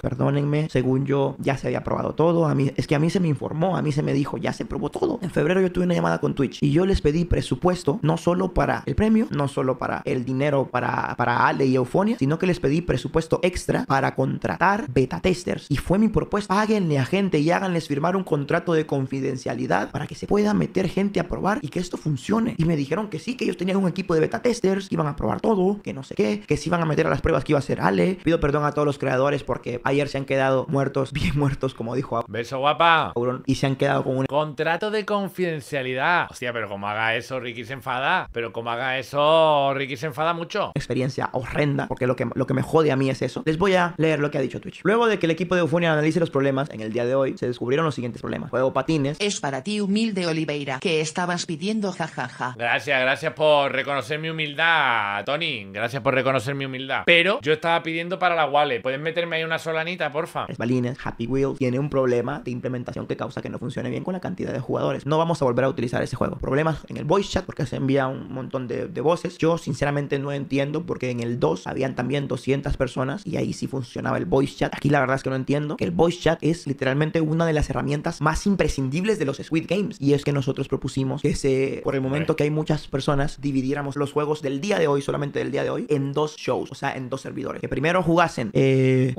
Perdónenme, según yo ya se había probado todo. A mí, es que a mí se me informó, a mí se me dijo, ya se probó todo. En febrero yo tuve una llamada con Twitch y yo les pedí presupuesto, no solo para el premio, no solo para el dinero para, para Ale y Eufonia, sino que les pedí presupuesto extra para contratar beta testers. Y fue mi propuesta, páguenle a gente y háganles firmar un contrato de confidencialidad para que se pueda meter gente a probar y que esto funcione. Y me dijeron que sí, que ellos tenían un equipo de beta testers, que iban a probar todo, que no sé qué, que se iban a meter a las pruebas que iba a hacer Ale. Pido perdón a todos los creadores porque ayer se han quedado muertos, bien muertos, como dijo Beso guapa. y se han quedado con un contrato de confidencialidad. Hostia, pero como haga eso, Ricky se enfada. Pero como haga eso, Ricky se enfada mucho. Experiencia horrenda, porque lo que, lo que me jode a mí es eso. Les voy a leer lo que ha dicho Twitch. Luego de que el equipo de Eufonia analice los problemas, en el día de hoy se descubrieron los siguientes problemas. Juego patines. Es para ti, humilde Oliveira, que estabas pidiendo jajaja. Gracias, gracias por reconocer mi humildad, Tony. Gracias por reconocer mi humildad. Pero yo estaba pidiendo para la Wale. Puedes meterme ahí unas Solanita, porfa. Balines, Happy Wheels, tiene un problema de implementación que causa que no funcione bien con la cantidad de jugadores. No vamos a volver a utilizar ese juego. Problemas en el voice chat porque se envía un montón de, voces. Yo sinceramente no entiendo porque en el 2 habían también 200 personas y ahí sí funcionaba el voice chat. Aquí la verdad es que no entiendo que el voice chat es literalmente una de las herramientas más imprescindibles de los Squid Games. Y es que nosotros propusimos que se, por el momento que hay muchas personas, dividiéramos los juegos del día de hoy, solamente del día de hoy, en dos shows, o sea, en dos servidores. Que primero jugasen 80 eh,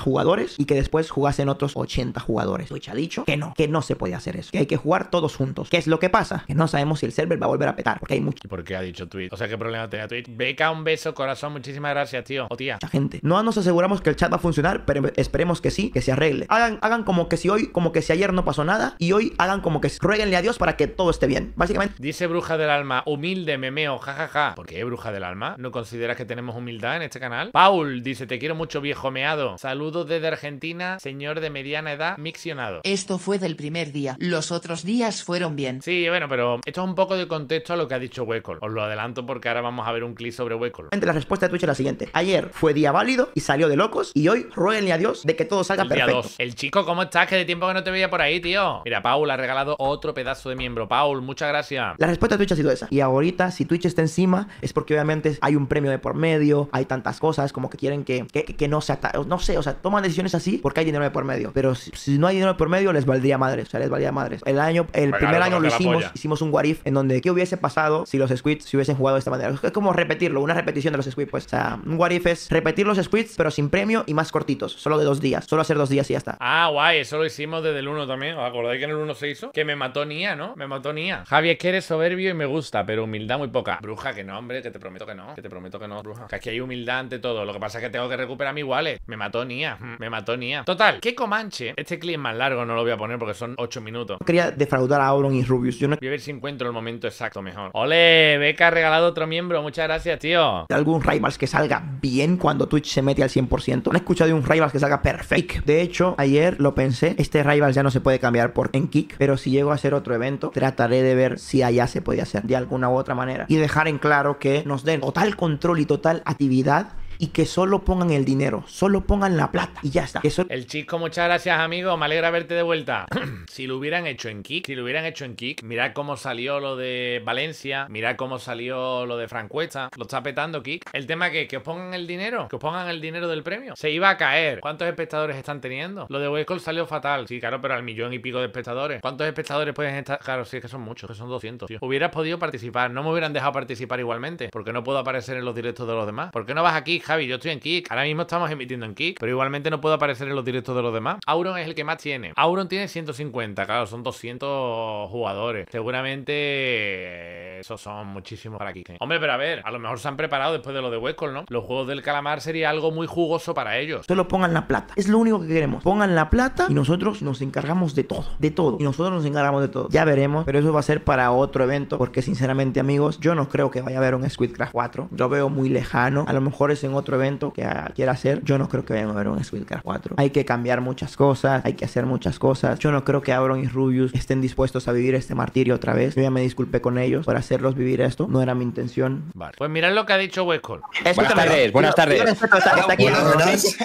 jugadores y que después jugasen otros 80 jugadores. Twitch ha dicho que no, que no se puede hacer eso, que hay que jugar todos juntos. ¿Qué es lo que pasa? Que no sabemos si el server va a volver a petar, porque hay mucho. ¿Y por qué ha dicho Twitch? O sea, ¿qué problema tenía Twitch? Beca, un beso, corazón, muchísimas gracias, tío. O oh, tía. Mucha gente. No nos aseguramos que el chat va a funcionar, pero esperemos que sí, que se arregle. Hagan, hagan como que si hoy, como que si ayer no pasó nada y hoy hagan como que rueguenle a Dios para que todo esté bien, básicamente. Dice Bruja del Alma, humilde memeo, jajaja. Ja, ¿Por qué Bruja del Alma? ¿No consideras que tenemos humildad en este canal? Paul dice, te quiero mucho viejo meado. Saludos Saludos desde Argentina, señor de mediana edad, miccionado. Esto fue del primer día. Los otros días fueron bien. Sí, bueno, pero esto es un poco de contexto a lo que ha dicho Huecol. Os lo adelanto porque ahora vamos a ver un clip sobre Huecol. La respuesta de Twitch es la siguiente. Ayer fue día válido y salió de locos y hoy rueguenle a Dios de que todo salga el Día El chico, ¿cómo estás? Que de tiempo que no te veía por ahí, tío. Mira, Paul ha regalado otro pedazo de miembro. Paul, muchas gracias. La respuesta de Twitch ha sido esa. Y ahorita, si Twitch está encima, es porque obviamente hay un premio de por medio, hay tantas cosas como que quieren que no sea... No sé, o sea, toman decisiones así porque hay dinero por medio. Pero si, no hay dinero por medio, les valdría madre. O sea, les valdría madres. El año, el primer año lo hicimos, hicimos un Warif en donde qué hubiese pasado si los Squids se hubiesen jugado de esta manera. Es como repetirlo, una repetición de los Squids. Pues, o sea, un Warif es repetir los Squids, pero sin premio y más cortitos. Solo de dos días. Solo hacer dos días y ya está. Ah, guay, eso lo hicimos desde el 1 también. ¿Os acordáis que en el 1 se hizo? Que me mató Nia, ¿no? Me mató Nia. Javier que eres soberbio y me gusta, pero humildad muy poca. Bruja, que no, hombre, que te prometo que no. Que te prometo que no, bruja. Que aquí hay humildad ante todo. Lo que pasa es que tengo que recuperar mi wallet. Me mató Nia. Me mató Nia. Total, que Comanche. Este clip es más largo, no lo voy a poner porque son 8 minutos. quería defraudar a Auron y Rubius. Yo no... Voy a ver si encuentro el momento exacto mejor. Ole, Beca ha regalado otro miembro. Muchas gracias, tío. De algún Rivals que salga bien cuando Twitch se mete al 100%. No he escuchado de un Rivals que salga perfecto. De hecho, ayer lo pensé. Este Rivals ya no se puede cambiar por en Kick. Pero si llego a hacer otro evento, trataré de ver si allá se puede hacer de alguna u otra manera. Y dejar en claro que nos den total control y total actividad y que solo pongan el dinero, solo pongan la plata y ya está. El chico, muchas gracias, amigo. Me alegra verte de vuelta. si lo hubieran hecho en Kick, si lo hubieran hecho en Kick, mirad cómo salió lo de Valencia, mirad cómo salió lo de Francuesta. Lo está petando Kick. El tema que que os pongan el dinero, que os pongan el dinero del premio. Se iba a caer. ¿Cuántos espectadores están teniendo? Lo de Westcall salió fatal. Sí, claro, pero al millón y pico de espectadores. ¿Cuántos espectadores pueden estar? Claro, sí, es que son muchos, que son 200, tío. Hubieras podido participar, no me hubieran dejado participar igualmente, porque no puedo aparecer en los directos de los demás. ¿Por qué no vas aquí, yo estoy en Kick. Ahora mismo estamos emitiendo en Kick, pero igualmente no puedo aparecer en los directos de los demás. Auron es el que más tiene. Auron tiene 150, claro, son 200 jugadores. Seguramente eh, esos son muchísimos para Kick. Hombre, pero a ver, a lo mejor se han preparado después de lo de Huescol, ¿no? Los juegos del calamar sería algo muy jugoso para ellos. Solo pongan la plata. Es lo único que queremos. Pongan la plata y nosotros nos encargamos de todo. De todo. Y nosotros nos encargamos de todo. Ya veremos, pero eso va a ser para otro evento porque sinceramente, amigos, yo no creo que vaya a haber un Squid Squidcraft 4. Yo veo muy lejano. A lo mejor es en otro evento que ah, quiera hacer, yo no creo que vayan a ver un SquidCraft 4. Hay que cambiar muchas cosas, hay que hacer muchas cosas. Yo no creo que Auron y Rubius estén dispuestos a vivir este martirio otra vez. Yo ya me disculpé con ellos por hacerlos vivir esto, no era mi intención. Vale. Pues mirad lo que ha dicho Westcall. Buenas tardes, buenas tardes.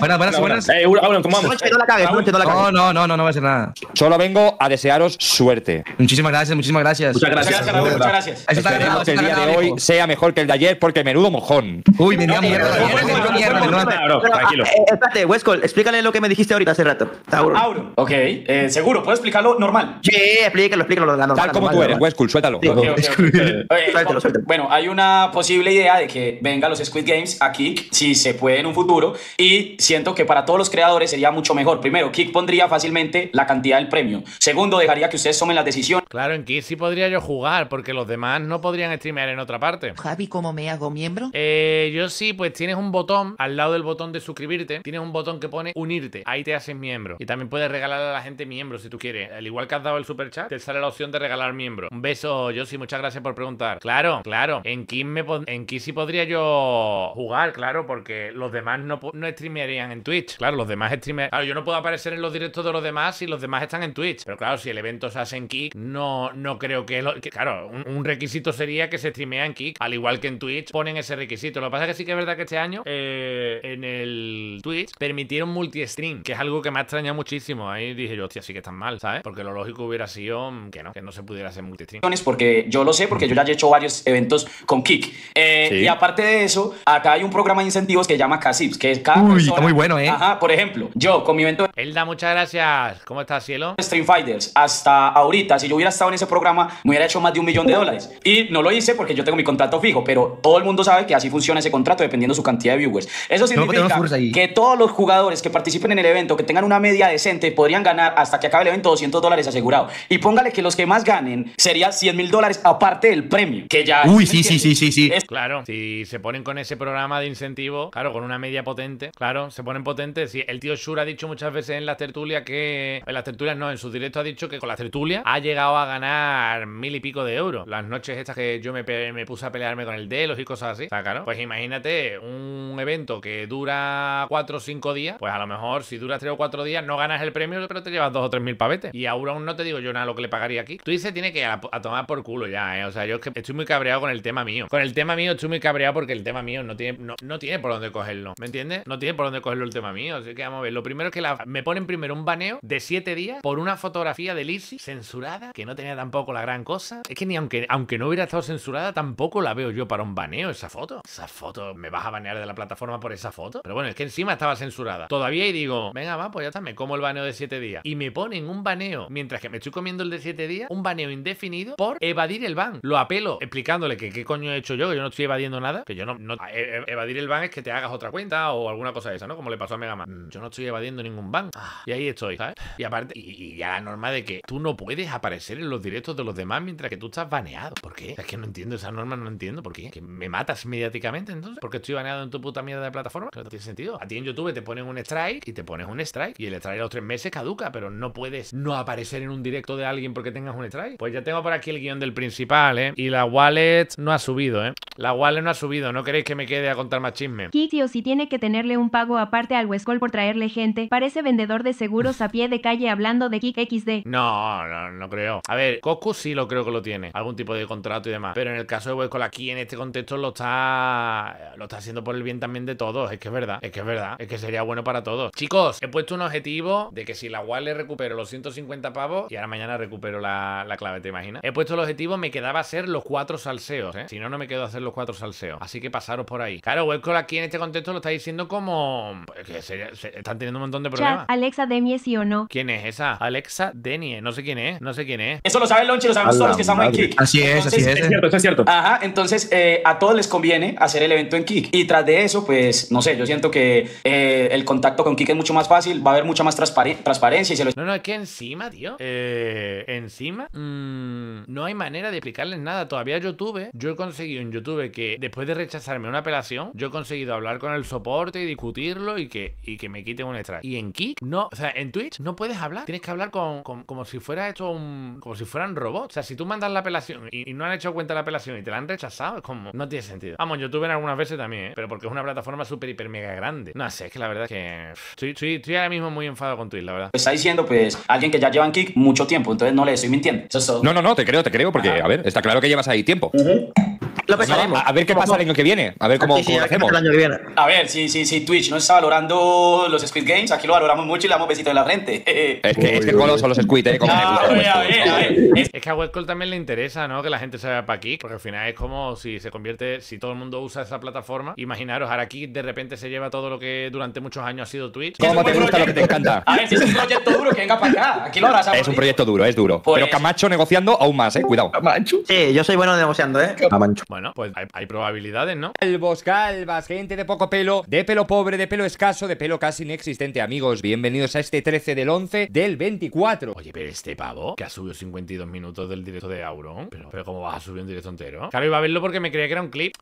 Buenas, buenas, eh, ¿cómo vamos? No, no, no, no, no va a ser nada. Solo vengo a desearos suerte. Muchísimas gracias, muchísimas gracias. Muchas gracias, muchas gracias. que el día de hoy sea mejor que el de ayer porque menudo mojón. Uy, mierda. Tranquilo. Eh, espérate, Westcall, explícale lo que me dijiste ahorita hace rato. Tauro. Ok, eh, seguro, ¿puedo explicarlo normal? Sí, explícalo, explícalo. Tal como tú eres, suéltalo. Bueno, hay una posible idea de que vengan los Squid Games a Kick, si se puede en un futuro, y siento que para todos los creadores sería mucho mejor. Primero, Kick pondría fácilmente la cantidad del premio. Segundo, dejaría que ustedes tomen las decisiones. Claro, en Kick sí podría yo jugar, porque los demás no podrían streamear en otra parte. Javi, ¿cómo me hago miembro? Eh, yo sí, pues tienes un botón al lado del botón de suscribirte, tienes un botón que pone unirte. Ahí te haces miembro. Y también puedes regalar a la gente miembro si tú quieres. Al igual que has dado el super chat, te sale la opción de regalar miembro. Un beso, sí muchas gracias por preguntar. Claro, claro. En Kiss, me en Kiss sí podría yo jugar, claro, porque los demás no, no streamearían en Twitch. Claro, los demás streamer. Claro, yo no puedo aparecer en los directos de los demás si los demás están en Twitch. Pero claro, si el evento se hace en Kick, no, no creo que, lo, Claro, un, requisito sería que se streamea en Kick, al igual que en Twitch ponen ese requisito. Lo que pasa es que sí que es verdad que este año eh, en el Twitch permitieron multi-stream, que es algo que me ha extrañado muchísimo. Ahí dije yo, hostia, sí que están mal, ¿sabes? Porque lo lógico hubiera sido mm, que no, que no se pudiera hacer multi-stream. Porque yo lo sé, porque yo ya he hecho varios eventos con Kik. Eh, y aparte de eso, acá hay un programa de incentivos que se llama CASIPS, que es cada Uy, está muy bueno, ¿eh? Ajá, por ejemplo, yo con mi evento... Elda, muchas gracias. ¿Cómo estás, cielo? Stream Fighters, hasta ahorita, si yo hubiera estado en ese programa, me hubiera hecho más de un millón de dólares. Y no lo hice porque yo tengo mi contrato fijo, pero todo el mundo sabe que así funciona ese contrato dependiendo de su cantidad de viewers. Eso significa que todos los jugadores que participen en el evento, que tengan una media decente, podrían ganar hasta que acabe el evento 200 dólares asegurado. Y póngale que los que más ganen sería 100 mil dólares aparte del premio, que ya... Uy, sí, sí, sí, sí, sí. Claro si se ponen con ese programa de incentivo, claro, con una media potente, claro, se ponen potentes. Si el tío Shure ha dicho muchas veces en las tertulias que. En las tertulias no, en su directo ha dicho que con las tertulias ha llegado a ganar mil y pico de euros. Las noches estas que yo me, puse a pelearme con el Delos y cosas así. claro, pues imagínate un evento que dura cuatro o cinco días, pues a lo mejor si dura tres o cuatro días no ganas el premio, pero te llevas dos o tres mil pavetes. Y ahora aún no te digo yo nada lo que le pagaría aquí. Tú dices, tiene que a, tomar por culo ya, ¿eh? O sea, yo es que estoy muy cabreado con el tema mío. Con el tema mío estoy me muy cabreado porque el tema mío no tiene, no, tiene por dónde cogerlo. ¿Me entiendes? No tiene por dónde cogerlo el tema mío. Así que vamos a ver. Lo primero es que la, me ponen primero un baneo de 7 días por una fotografía de Lizzie censurada, que no tenía tampoco la gran cosa. Es que ni aunque, aunque no hubiera estado censurada, tampoco la veo yo para un baneo esa foto. Esa foto, me vas a banear de la plataforma por esa foto. Pero bueno, es que encima estaba censurada. Todavía y digo, venga, va, pues ya está, me como el baneo de 7 días. Y me ponen un baneo, mientras que me estoy comiendo el de 7 días, un baneo indefinido por evadir el ban. Lo apelo explicándole que qué coño he hecho yo, que yo no estoy evadiendo nada, que yo no, e-, e-, evadir el ban es que te hagas otra cuenta o alguna cosa de esa, ¿no? Como le pasó a Mega Man. Mm, yo no estoy evadiendo ningún ban. Ah. Y ahí estoy, ¿sabes? Y aparte, y, ya la norma de que tú no puedes aparecer en los directos de los demás mientras que tú estás baneado. ¿Por qué? Es que no entiendo esa norma, no entiendo. ¿Por qué? ¿Que me matas mediáticamente entonces? ¿Porque estoy baneado en tu puta mierda de plataforma? Que no tiene sentido. A ti en YouTube te ponen un strike y te pones un strike y el strike a los tres meses caduca, pero no puedes no aparecer en un directo de alguien porque tengas un strike. Pues ya tengo por aquí el guión del principal, ¿eh? Y la wallet no ha subido, ¿eh? La wallet no ha subido, no queréis que me quede a contar más chisme. Kitty o si tiene que tenerle un pago aparte al Huescol por traerle gente, parece vendedor de seguros a pie de calle hablando de Kick XD. No, no, creo. A ver, coco sí lo creo que lo tiene, algún tipo de contrato y demás, pero en el caso de Huescol aquí en este contexto lo está lo está haciendo por el bien también de todos, es que es verdad, es que es verdad, es que sería bueno para todos. Chicos, he puesto un objetivo de que si la Wallet recupero los 150 pavos y ahora mañana recupero la, clave, ¿te imaginas? He puesto el objetivo, me quedaba hacer los cuatro salseos, ¿eh? Si no, no me quedo a hacer los cuatro salseo. Así que pasaros por ahí. Claro, Webcall aquí en este contexto lo está diciendo como pues, que están teniendo un montón de problemas. Alexa Denie, sí o no. ¿Quién es esa? Alexa Denie. No sé quién es, no sé quién es. Eso lo sabe Lonchi, lo sabemos todos los que estamos en Kick. Así es, así es. Es cierto, es cierto. Ajá, entonces eh, a todos les conviene hacer el evento en Kick. Y tras de eso, pues no sé, yo siento que eh, el contacto con Kick es mucho más fácil, va a haber mucha más transparencia y se No, no, es que encima, tío. Eh, encima, mm, no hay manera de explicarles nada. Todavía YouTube, yo he conseguido en YouTube que después de rechazarme una apelación, yo he conseguido hablar con el soporte y discutirlo y que, y que me quiten un extra. Y en Kik, no, o sea, en Twitch no puedes hablar. Tienes que hablar como si fuera esto un. como si fueran robots. O sea, si tú mandas la apelación y, no han hecho cuenta la apelación y te la han rechazado, es como. No tiene sentido. Vamos, YouTube en algunas veces también, ¿eh? pero porque es una plataforma súper, hiper, mega grande. No sé, es que la verdad es que. Estoy, estoy, ahora mismo muy enfadado con Twitch, la verdad. Está diciendo, pues, alguien que ya lleva en Kik mucho tiempo, entonces no le estoy mintiendo. No, no, no, te creo, te creo, porque, ah. a ver, está claro que llevas ahí tiempo. Lo a ver qué pasa el año que viene. A ver cómo, hacemos. Ah, a ver, si si Twitch no está valorando los Squid Games. Aquí lo valoramos mucho y le damos besito en la frente. es que, es que son los Squid, ¿eh? Ah, a ver, a ver. Este es que a Webcall también le interesa, ¿no? Que la gente se vaya para aquí. Porque al final es como si se convierte, si todo el mundo usa esa plataforma. Imaginaros, ahora aquí de repente se lleva todo lo que durante muchos años ha sido Twitch. ¿Cómo te gusta lo que te encanta? A ver, si es un proyecto duro, que venga para acá. Aquí lo harás. Es un proyecto duro, es duro. Pero pues- Camacho negociando aún más, ¿eh? Cuidado. Camacho. Sí, yo soy bueno negociando, ¿eh? Camacho pues hay, probabilidades, ¿no? Calvos, calvas, gente de poco pelo, de pelo pobre, de pelo escaso, de pelo casi inexistente, amigos. Bienvenidos a este 13 del 11 del 24. Oye, pero este pavo que ha subido 52 minutos del directo de Auron. Pero, pero ¿cómo vas a subir un directo entero? Claro, iba a verlo porque me creía que era un clip.